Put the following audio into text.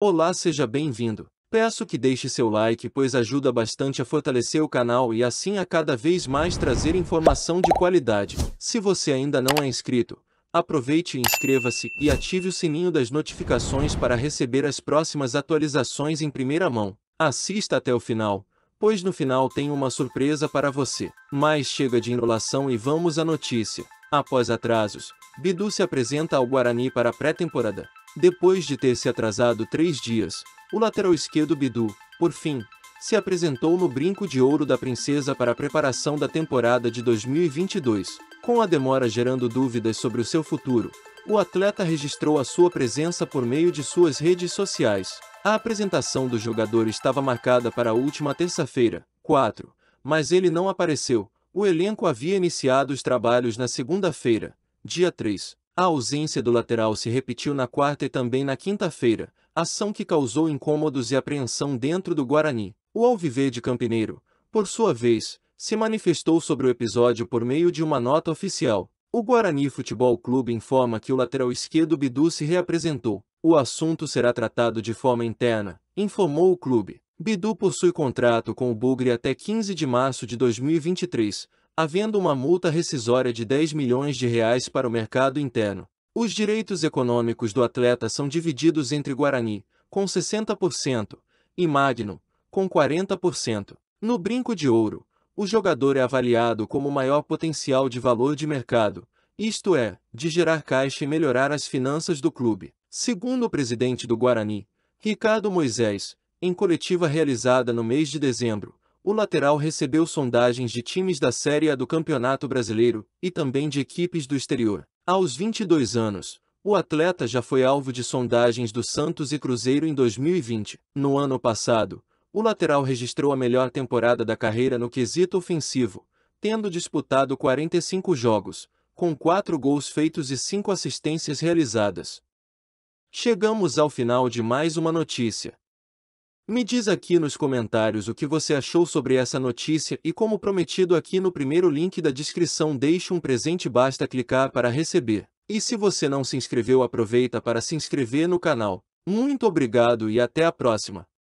Olá, seja bem-vindo. Peço que deixe seu like pois ajuda bastante a fortalecer o canal e assim a cada vez mais trazer informação de qualidade. Se você ainda não é inscrito, aproveite e inscreva-se e ative o sininho das notificações para receber as próximas atualizações em primeira mão. Assista até o final, pois no final tem uma surpresa para você. Mas chega de enrolação e vamos à notícia. Após atrasos, Bidu se apresenta ao Guarani para a pré-temporada. Depois de ter se atrasado três dias, o lateral esquerdo Bidu, por fim, se apresentou no Brinco de Ouro da Princesa para a preparação da temporada de 2022. Com a demora gerando dúvidas sobre o seu futuro, o atleta registrou a sua presença por meio de suas redes sociais. A apresentação do jogador estava marcada para a última terça-feira, 4, mas ele não apareceu. O elenco havia iniciado os trabalhos na segunda-feira, dia 3, a ausência do lateral se repetiu na quarta e também na quinta-feira, ação que causou incômodos e apreensão dentro do Guarani. O Alviverde Campineiro, por sua vez, se manifestou sobre o episódio por meio de uma nota oficial. O Guarani Futebol Clube informa que o lateral esquerdo Bidu se reapresentou. O assunto será tratado de forma interna, informou o clube. Bidu possui contrato com o Bugre até 15 de março de 2023, havendo uma multa rescisória de 10 milhões de reais para o mercado interno. Os direitos econômicos do atleta são divididos entre Guarani, com 60%, e Magno, com 40%. No brinco de ouro, o jogador é avaliado como o maior potencial de valor de mercado, isto é, de gerar caixa e melhorar as finanças do clube. Segundo o presidente do Guarani, Ricardo Moisés, em coletiva realizada no mês de dezembro, o lateral recebeu sondagens de times da Série A do Campeonato Brasileiro e também de equipes do exterior. Aos 22 anos, o atleta já foi alvo de sondagens do Santos e Cruzeiro em 2020. No ano passado, o lateral registrou a melhor temporada da carreira no quesito ofensivo, tendo disputado 45 jogos, com 4 gols feitos e 5 assistências realizadas. Chegamos ao final de mais uma notícia. Me diz aqui nos comentários o que você achou sobre essa notícia e como prometido aqui no primeiro link da descrição deixe um presente basta clicar para receber. E se você não se inscreveu aproveita para se inscrever no canal. Muito obrigado e até a próxima!